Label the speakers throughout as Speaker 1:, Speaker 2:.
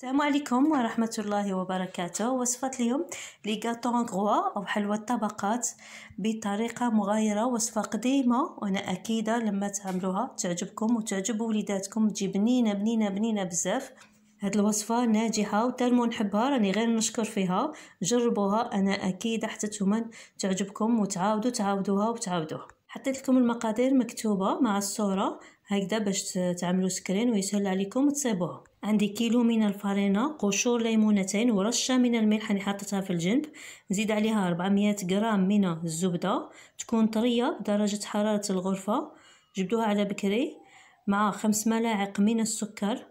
Speaker 1: السلام عليكم ورحمة الله وبركاته وصفة اليوم لي غوا أو حلوى الطبقات بطريقة مغايرة وصفة قديمة وأنا أكيدة لما تعملوها تعجبكم وتعجب وليداتكم تجي بنينة بنينة بنينة بزاف هاد الوصفة ناجحة وتالمو نحبها راني غير نشكر فيها جربوها أنا أكيدة حتى تمن تعجبكم وتعاودوا تعاودوها وتعاودوها حطيت لكم المقادير مكتوبة مع الصورة هكذا باش تعملوا سكرين ويسهل عليكم وتصيبوها عندي كيلو من الفارينة قشور ليمونتين ورشة من الملح اللي حطيتها في الجنب نزيد عليها 400 غرام من الزبدة تكون طرية بدرجة حرارة الغرفة جبدوها على بكري مع خمس ملاعق من السكر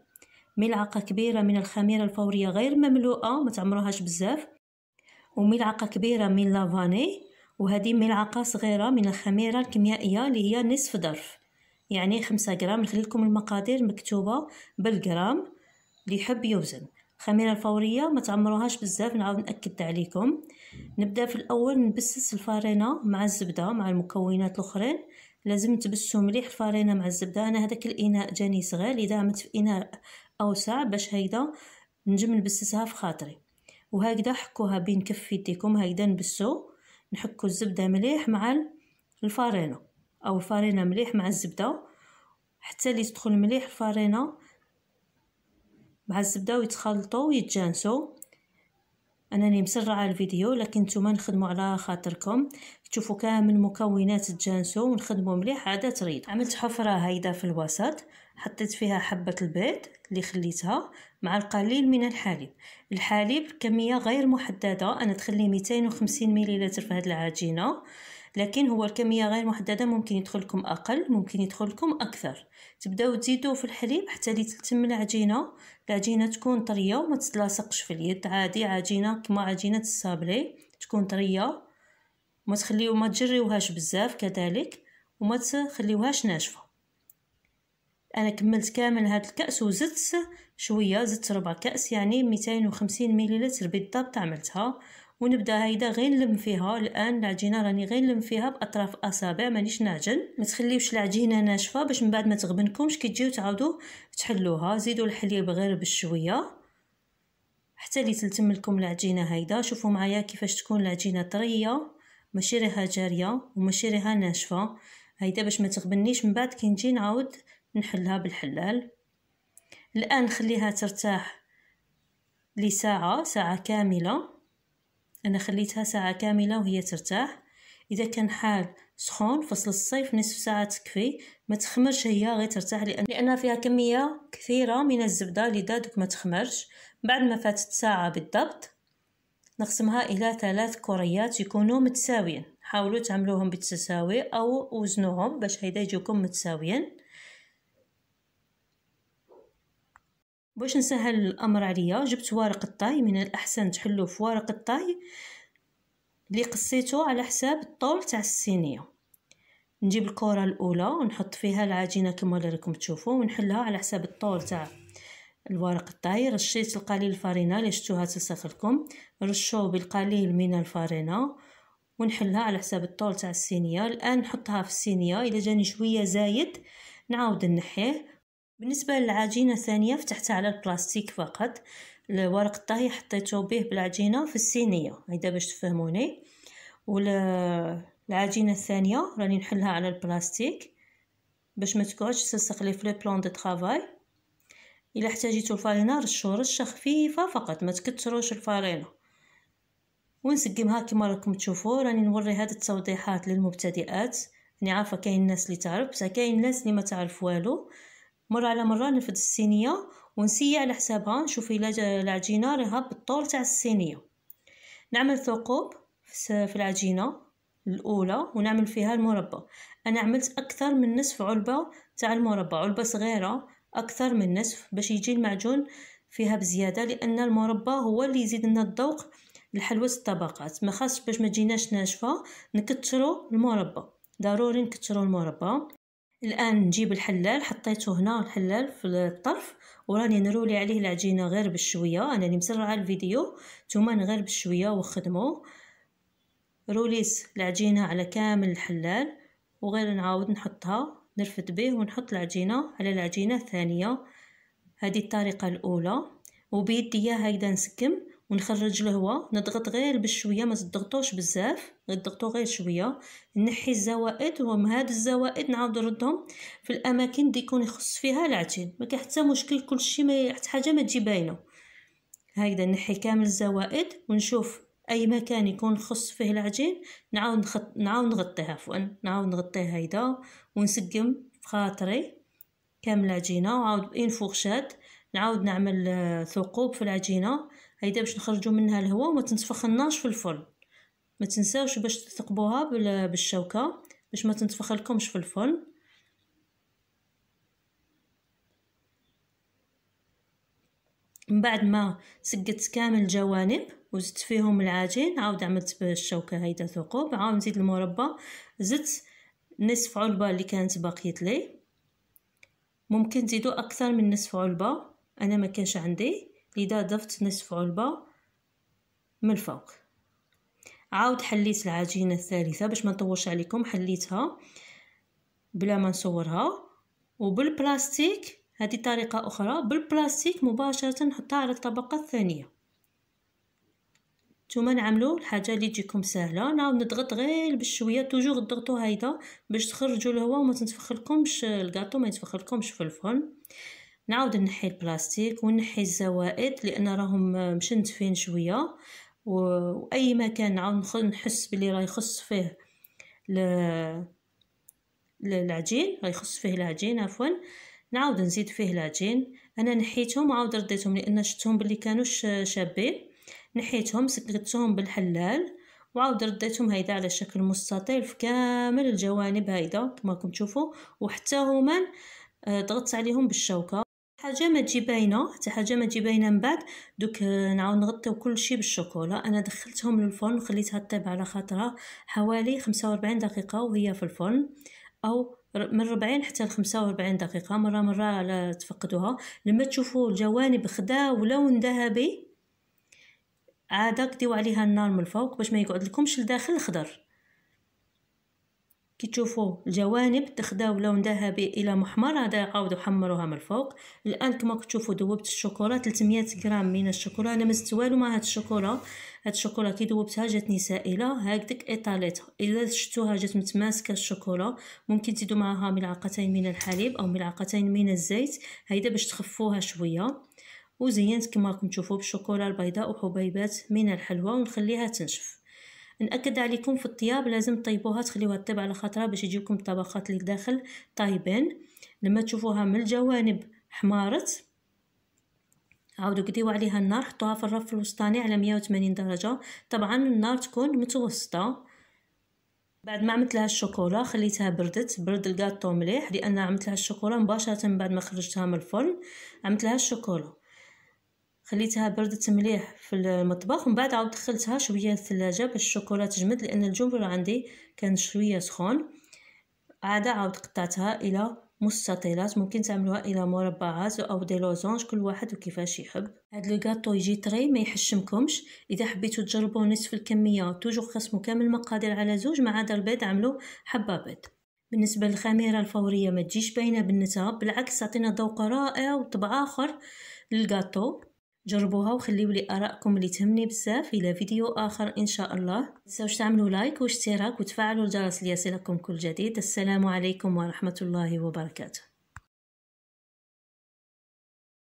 Speaker 1: ملعقة كبيرة من الخميرة الفورية غير مملوءة ما تعمروهاش بزاف وملعقة كبيرة من لافاني وهذه ملعقة صغيرة من الخميرة الكيميائية اللي هي نصف ظرف يعني خمسة غرام نخلي لكم المقادير مكتوبة بالغرام اللي يحب يوزن الخميره الفوريه ما تعمروهاش بزاف نعاود ناكد عليكم نبدا في الاول نبسس الفارينه مع الزبده مع المكونات الاخرين لازم تبسو مليح الفارينه مع الزبده انا هذاك الاناء جاني صغير اذا عملت في اناء اوسع باش هيدا نجم نبسسها في خاطري وهكذا حكوها بين كف يديكم هكذا نبسو نحكو الزبده مليح مع الفارينه او الفارينه مليح مع الزبده حتى اللي تدخل مليح الفارينه مع الزبده ويتخلطوا ويتجانسوا انني مسرعه الفيديو لكن نتوما نخدموا على خاطركم تشوفوا كامل المكونات تجانسوا ونخدموا مليح عاد تريد عملت حفره هايده في الوسط حطيت فيها حبه البيض اللي خليتها مع القليل من الحليب الحليب كميه غير محدده انا تخلي 250 ملل في هذه العجينه لكن هو الكمية غير محددة ممكن يدخلكم أقل ممكن يدخلكم أكثر تبداو تزيدوا في الحليب حتى لتتم العجينة العجينة تكون طرية وما تتلاصقش في اليد عادي عجينة كما عجينة السابلي تكون طرية وما تخليو ما تجريوهاش بزاف كذلك وما تخليوهاش ناشفه انا كملت كامل هذا الكاس وزدت شويه زدت ربع كاس يعني 250 مليلتر بالضبط عملتها ونبدا هيدا غير نلم فيها الان العجينه راني غير نلم فيها باطراف الاصابع مانيش نعجن ما تخليوش العجينه ناشفه باش من بعد ما تغبنكمش كي تجيو تعاودوا تحلوها زيدوا الحليب غير بشويه حتى اللي تلتم لكم العجينه هيدا شوفوا معايا كيفاش تكون العجينه طريه ماشي ريها جاريه وماشي ريها ناشفه هيدا باش ما تغبنيش من بعد كي نجي نعاود نحلها بالحلال الان خليها ترتاح لساعه ساعه كامله أنا خليتها ساعة كاملة وهي ترتاح إذا كان حال سخون فصل الصيف نصف ساعة تكفي ما تخمرش هي غير ترتاح لأن لأنها فيها كمية كثيرة من الزبدة لذا دوك ما تخمرش بعد ما فاتت ساعة بالضبط نقسمها إلى ثلاث كريات يكونوا متساويين حاولوا تعملوهم بالتساوي أو وزنوهم باش هيدا يجيكم متساويين باش نسهل الامر عليا جبت ورق الطاي من الاحسن تحلو في ورق الطاي اللي قصيته على حساب الطول تاع الصينيه نجيب الكره الاولى ونحط فيها العجينه كما راكم تشوفوا ونحلها على حساب الطول تاع الورق الطاي رشيت القليل الفارينة اللي شفتوها تلصق لكم بالقليل من الفارينة ونحلها على حساب الطول تاع الصينيه الان نحطها في الصينيه الا جاني شويه زايد نعاود نحيه بالنسبة للعجينة الثانية فتحتها على البلاستيك فقط الورق الطهي حطيته به بالعجينة في الصينية هيدا باش تفهموني والعجينة الثانية راني نحلها على البلاستيك باش ما تقعدش تلصق لي في بلون دو طرافاي الا احتاجيتو الفارينة رشو رشة خفيفة فقط ما تكتروش الفارينة ونسقمها كما راكم تشوفوا راني نوري هاد التوضيحات للمبتدئات راني عارفه كاين الناس اللي تعرف بصح كاين الناس اللي ما تعرف والو مرة على مرة نفد الصينية ونسيي على حسابها نشوف إلا العجينة راها بالطول تاع الصينية نعمل ثقوب في العجينة الأولى ونعمل فيها المربى أنا عملت أكثر من نصف علبة تاع المربى علبة صغيرة أكثر من نصف باش يجي المعجون فيها بزيادة لأن المربى هو اللي يزيد لنا الذوق لحلوة الطبقات ما خاصش باش ما تجيناش ناشفة نكترو المربى ضروري نكترو المربى الان نجيب الحلال حطيته هنا الحلال في الطرف وراني نرولي عليه العجينه غير بشويه انا اللي مسرعه الفيديو نتوما غير بشويه وخدموه روليس العجينه على كامل الحلال وغير نعاود نحطها نرفد به ونحط العجينه على العجينه الثانيه هذه الطريقه الاولى وبيديا هكذا نسكم ونخرج الهواء نضغط غير بشويه ما تضغطوش بزاف نضغطو غير شويه نحي الزوائد ومن هاد الزوائد نعاود نردهم في الاماكن اللي يكون يخص فيها العجين ما كاين حتى مشكل كلشي ما حتى حاجه ما تجي باينه هكذا نحي كامل الزوائد ونشوف اي مكان يكون خص فيه العجين نعاود نخط... نعاود نغطيها عفوا نعاود نغطيها هيدا ونسقم خاطري كامل العجينه وعاود بإين فورشات نعاود نعمل آه، ثقوب في العجينه هيدا باش نخرجوا منها الهواء وما تنتفخناش في الفرن ما تنساوش باش تثقبوها بالشوكه باش ما تنتفخ لكمش في الفرن من بعد ما سقت كامل الجوانب وزدت فيهم العجين عاود عملت بالشوكه هيدا ثقوب عاود نزيد المربى زدت نصف علبه اللي كانت باقيه لي ممكن تزيدوا اكثر من نصف علبه انا ما كانش عندي لذا ضفت نصف علبة من الفوق عاود حليت العجينة الثالثة باش ما نطولش عليكم حليتها بلا ما نصورها وبالبلاستيك هذه طريقة أخرى بالبلاستيك مباشرة نحطها على الطبقة الثانية نتوما نعملو الحاجة اللي تجيكم سهلة نعاود نضغط غير بشوية توجور ضغطو هيدا باش تخرجوا الهواء وما تنتفخ لكمش الكاطو ما يتفخ لكمش في الفرن نعاود نحي البلاستيك ونحي الزوائد لان راهم مشنتفين شويه واي مكان نعاود نحس بلي راه يخص فيه ل... العجين راه يخص فيه العجين عفوا نعاود نزيد فيه العجين انا نحيتهم عاود رديتهم لان شفتهم بلي كانوش شابين نحيتهم سكرتهم بالحلال وعاود رديتهم هيدا على شكل مستطيل في كامل الجوانب هيدا كما راكم تشوفوا وحتى هما آه، ضغطت عليهم بالشوكه حاجه ما تجي باينه حتى حاجه ما تجي باينه من بعد دوك نعاود نغطيو كلشي بالشوكولا انا دخلتهم للفرن وخليتها طيب على خاطرها حوالي 45 دقيقه وهي في الفرن او من 40 حتى ل 45 دقيقه مره مره على تفقدوها لما تشوفوا الجوانب خداو لون ذهبي عاد قديو عليها النار من الفوق باش ما يقعد لكمش الداخل خضر كي تشوفوا الجوانب تخداو لون ذهبي الى محمر هذا يقاودوا حمروها من الفوق الان كما تشوفوا ذوبت الشوكولا 300 غرام من الشوكولا انا ما زدت والو مع هاد الشوكولا هاد الشوكولا كي ذوبتها جاتني سائله هكداك ايطاليتها اذا شفتوها جات متماسكه الشوكولا ممكن تزيدوا معها ملعقتين من الحليب او ملعقتين من الزيت هيدا باش تخفوها شويه وزينت كما راكم تشوفوا بالشوكولا البيضاء وحبيبات من الحلوى ونخليها تنشف نأكد عليكم في الطياب لازم تطيبوها تخليوها تطيب على خاطرها باش يجيوكم الطبقات اللي داخل طايبين لما تشوفوها من الجوانب حمارت عاودو قديو عليها النار حطوها في الرف الوسطاني على 180 درجة طبعا النار تكون متوسطة بعد ما عملت لها الشوكولا خليتها بردت برد الكاطو مليح لان عملت لها الشوكولا مباشره بعد ما خرجتها من الفرن عملت لها الشوكولا خليتها بردت مليح في المطبخ ومن بعد عاود دخلتها شويه الثلاجه باش الشوكولا تجمد لان الجمبري عندي كان شويه سخون عاد عاود قطعتها الى مستطيلات ممكن تعملوها الى مربعات او دي لوزونج كل واحد وكيفاش يحب هاد لو غاطو يجي طري ما يحشمكمش اذا حبيتو تجربوا نصف الكميه توجور خصمو كامل المقادير على زوج ما عدا البيض عملو حبه بيض بالنسبه للخميره الفوريه ما تجيش باينه بالنسبه بالعكس تعطينا ذوق رائع وطبع اخر للغاطو جربوها وخليو لي ارائكم اللي تهمني بزاف الى فيديو اخر ان شاء الله تنساوش تعملوا لايك واشتراك وتفعلوا الجرس ليصلكم كل جديد السلام عليكم ورحمه الله وبركاته